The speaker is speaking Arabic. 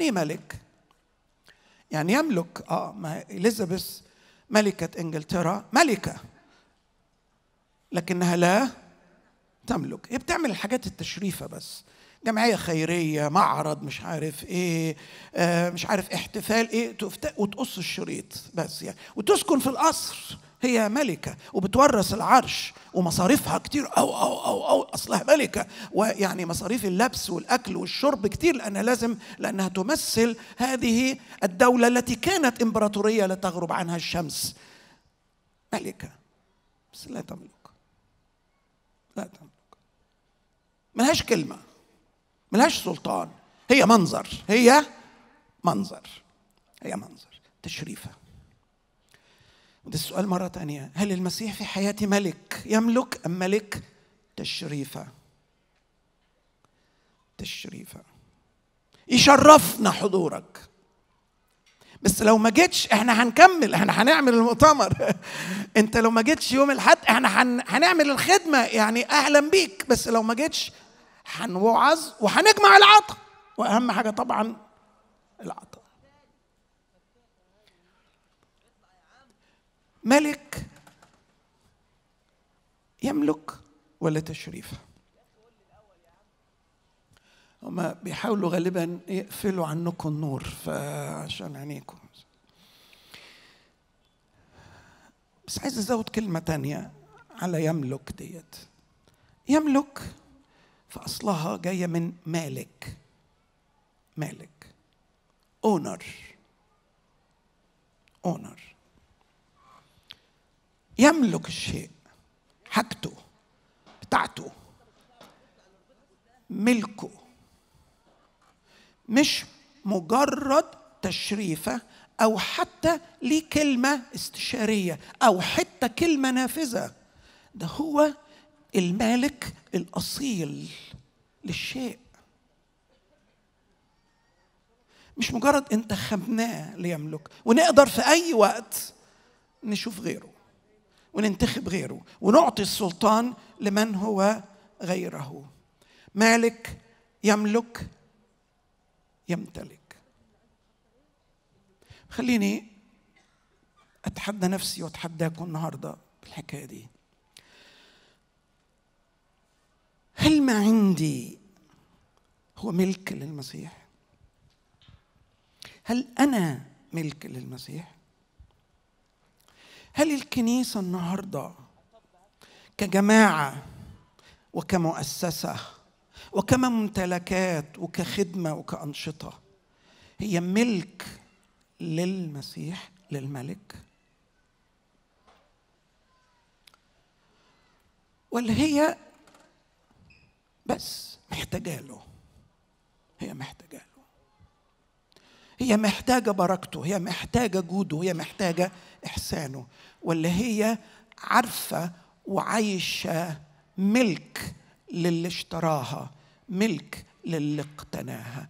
يعني إيه ملك يعني يملك اه ما اليزابيث ملكه انجلترا ملكه لكنها لا تملك هي بتعمل الحاجات التشريفه بس جمعية خيرية معرض مش عارف ايه آه مش عارف احتفال ايه وتقص الشريط بس يعني وتسكن في القصر هي ملكة وبتورث العرش ومصاريفها كتير أو أو أو أو أصلها ملكة ويعني مصاريف اللبس والأكل والشرب كتير لأنها لازم لأنها تمثل هذه الدولة التي كانت إمبراطورية لا تغرب عنها الشمس ملكة بس لا تملك لا تملك ملهاش كلمة ملهاش سلطان هي منظر هي منظر هي منظر تشريفه ده السؤال مرة تانية هل المسيح في حياتي ملك يملك أم ملك تشريفة تشريفة يشرفنا حضورك بس لو ما جيتش احنا هنكمل احنا هنعمل المؤتمر انت لو ما جيتش يوم الحد احنا هن... هنعمل الخدمه يعني اهلا بيك بس لو ما جيتش هنوعظ وهنجمع العطا واهم حاجه طبعا العطا ملك يملك ولا تشريف هما بيحاولوا غالبا يقفلوا عنكم النور فعشان عينيكم بس عايز ازود كلمه تانية على يملك ديت يملك في اصلها جايه من مالك مالك اونر اونر يملك الشيء حاجته بتاعته ملكه مش مجرد تشريفه او حتى ليه كلمه استشاريه او حتى كلمه نافذه ده هو المالك الاصيل للشيء مش مجرد انتخبناه ليملك ونقدر في اي وقت نشوف غيره وننتخب غيره ونعطي السلطان لمن هو غيره مالك يملك يمتلك خليني اتحدى نفسي واتحداكم النهارده بالحكايه دي هل ما عندي هو ملك للمسيح هل انا ملك للمسيح هل الكنيسة النهاردة كجماعة وكمؤسسة وكممتلكات وكخدمة وكأنشطة هي ملك للمسيح للملك ولا هي بس محتاجة له هي محتاجة له هي محتاجه بركته هي محتاجه جوده هي محتاجه احسانه ولا هي عارفه وعايشه ملك للي اشتراها ملك للي اقتناها